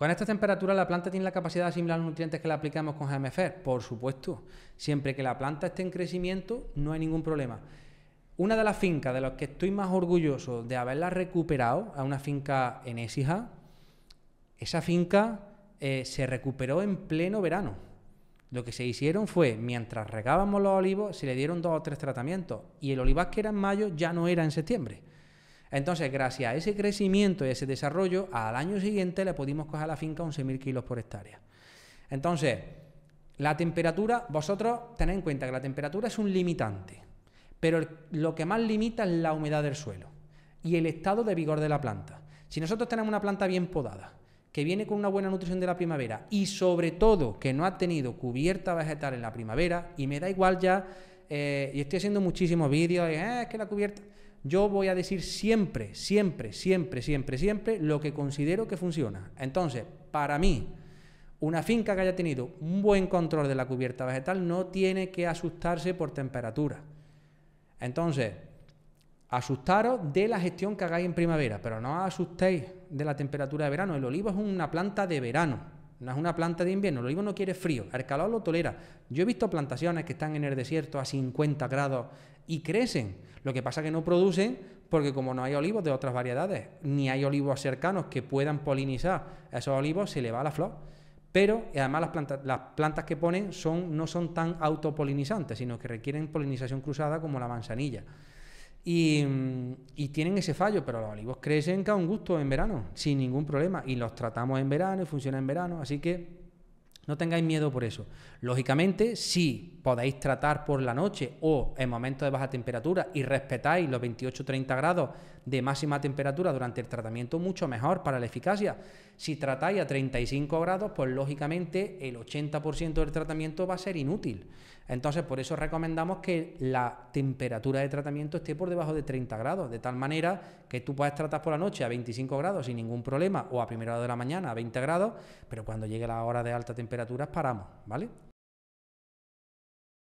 ¿Con estas temperaturas la planta tiene la capacidad de asimilar los nutrientes que le aplicamos con GMF? Por supuesto. Siempre que la planta esté en crecimiento, no hay ningún problema. Una de las fincas de las que estoy más orgulloso de haberla recuperado a una finca en Écija, esa finca eh, se recuperó en pleno verano. Lo que se hicieron fue, mientras regábamos los olivos, se le dieron dos o tres tratamientos. Y el olivar que era en mayo ya no era en septiembre. Entonces, gracias a ese crecimiento y ese desarrollo, al año siguiente le pudimos coger a la finca 11.000 kilos por hectárea. Entonces, la temperatura, vosotros tened en cuenta que la temperatura es un limitante, pero lo que más limita es la humedad del suelo y el estado de vigor de la planta. Si nosotros tenemos una planta bien podada, que viene con una buena nutrición de la primavera y sobre todo que no ha tenido cubierta vegetal en la primavera, y me da igual ya eh, y estoy haciendo muchísimos vídeos, ah, es que la cubierta... Yo voy a decir siempre, siempre, siempre, siempre, siempre lo que considero que funciona. Entonces, para mí, una finca que haya tenido un buen control de la cubierta vegetal no tiene que asustarse por temperatura. Entonces, asustaros de la gestión que hagáis en primavera, pero no asustéis de la temperatura de verano. El olivo es una planta de verano no es una planta de invierno, el olivo no quiere frío, el calor lo tolera. Yo he visto plantaciones que están en el desierto a 50 grados y crecen. Lo que pasa es que no producen porque como no hay olivos de otras variedades, ni hay olivos cercanos que puedan polinizar a esos olivos, se le va la flor. Pero además las plantas, las plantas que ponen son, no son tan autopolinizantes, sino que requieren polinización cruzada como la manzanilla. Mm, y, tienen ese fallo, pero los olivos crecen cada un gusto en verano, sin ningún problema. Y los tratamos en verano y funciona en verano. Así que no tengáis miedo por eso. Lógicamente, si podéis tratar por la noche o en momentos de baja temperatura y respetáis los 28-30 grados de máxima temperatura durante el tratamiento, mucho mejor para la eficacia. Si tratáis a 35 grados, pues lógicamente el 80% del tratamiento va a ser inútil. Entonces, por eso recomendamos que la temperatura de tratamiento esté por debajo de 30 grados, de tal manera que tú puedas tratar por la noche a 25 grados sin ningún problema o a primera hora de la mañana a 20 grados, pero cuando llegue la hora de alta temperatura, temperaturas paramos, ¿vale?